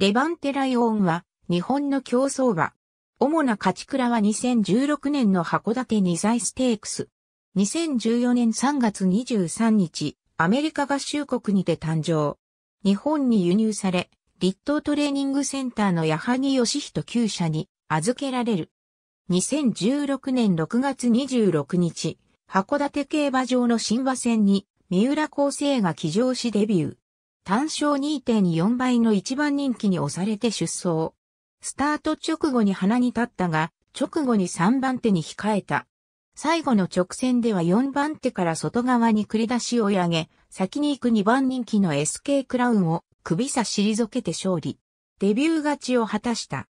レバンテライオンは、日本の競争馬。主な勝ち倉は2016年の函館二歳ステークス。2014年3月23日、アメリカ合衆国にて誕生。日本に輸入され、立東トレーニングセンターの矢萩義人厩舎に預けられる。2016年6月26日、函館競馬場の新馬戦に三浦厚生が騎乗しデビュー。単勝2.4倍の一番人気に押されて出走。スタート直後に鼻に立ったが、直後に3番手に控えた。最後の直線では4番手から外側に繰り出しを上げ、先に行く2番人気の SK クラウンを首差し退けて勝利。デビュー勝ちを果たした。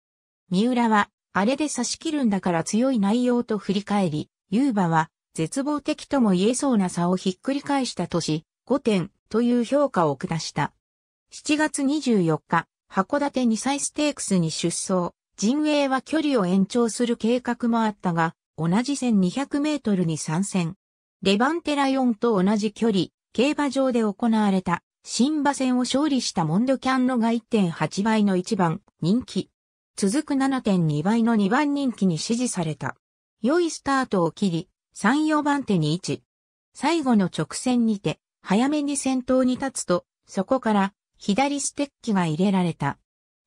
三浦は、あれで差し切るんだから強い内容と振り返り、ユーバは、絶望的とも言えそうな差をひっくり返したとし、5点という評価を下した。7月24日、函館2歳ステークスに出走、陣営は距離を延長する計画もあったが、同じ1200メートルに参戦。レバンテラ4と同じ距離、競馬場で行われた、新馬戦を勝利したモンドキャンロが1.8倍の1番人気。続く7.2倍の2番人気に支持された。良いスタートを切り、3、4番手に位置。最後の直線にて、早めに先頭に立つと、そこから左ステッキが入れられた。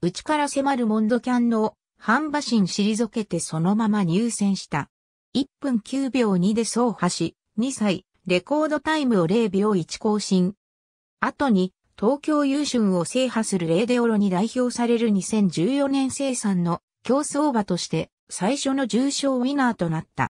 内から迫るモンドキャンの半馬身退けてそのまま入選した。1分9秒2で走破し、2歳、レコードタイムを0秒1更新。後に、東京優春を制覇するレーデオロに代表される2014年生産の競争馬として最初の重賞ウィナーとなった。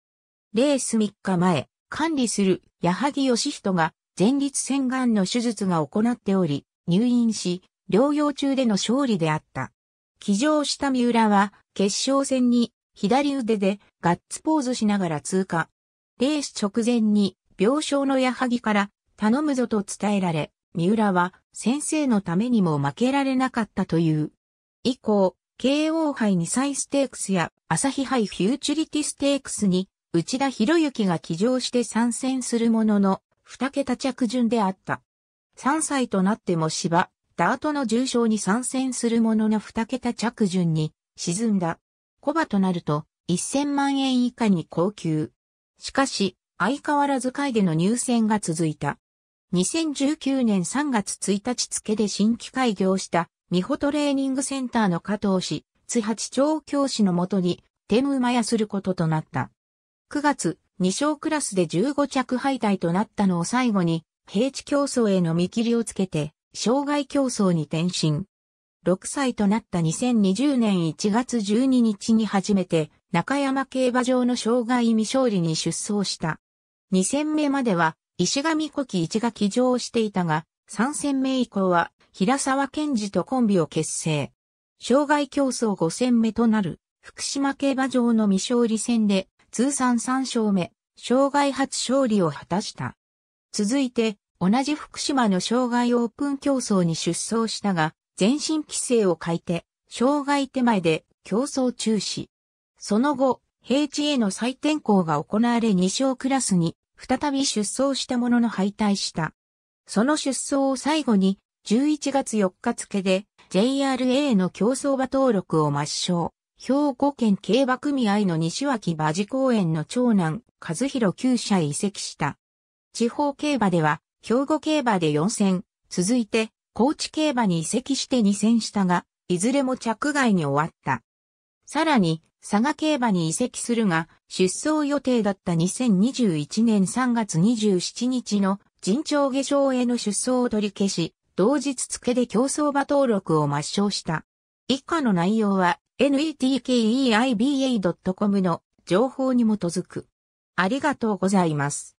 レース3日前、管理する矢作義人が前立腺がんの手術が行っており、入院し、療養中での勝利であった。騎乗した三浦は、決勝戦に、左腕でガッツポーズしながら通過。レース直前に、病床の矢作から、頼むぞと伝えられ、三浦は、先生のためにも負けられなかったという。以降、KO 杯2歳ステークスや、朝日杯フューチュリティステークスに、内田博之が騎乗して参戦するものの、二桁着順であった。3歳となっても芝、ダートの重賞に参戦するものの二桁着順に沈んだ。小馬となると1000万円以下に高級。しかし、相変わらず会での入選が続いた。2019年3月1日付で新規開業した美穂トレーニングセンターの加藤氏、津八町教師のもとに、天馬やすることとなった。9月、2勝クラスで15着敗退となったのを最後に、平地競争への見切りをつけて、障害競争に転身。6歳となった2020年1月12日に初めて中山競馬場の障害未勝利に出走した。2戦目までは石上古希一が騎乗していたが、3戦目以降は平沢健二とコンビを結成。障害競争5戦目となる福島競馬場の未勝利戦で通算3勝目、障害初勝利を果たした。続いて、同じ福島の障害オープン競争に出走したが、全身規制を欠いて、障害手前で競争中止。その後、平地への再転校が行われ2勝クラスに、再び出走したものの敗退した。その出走を最後に、11月4日付で、JRA の競走馬登録を抹消。兵庫県競馬組合の西脇馬事公園の長男、和弘厩舎へ移籍した。地方競馬では、兵庫競馬で4戦、続いて、高知競馬に移籍して2戦したが、いずれも着外に終わった。さらに、佐賀競馬に移籍するが、出走予定だった2021年3月27日の人長下賞への出走を取り消し、同日付で競争馬登録を抹消した。以下の内容は netkeiba.com の情報に基づく。ありがとうございます。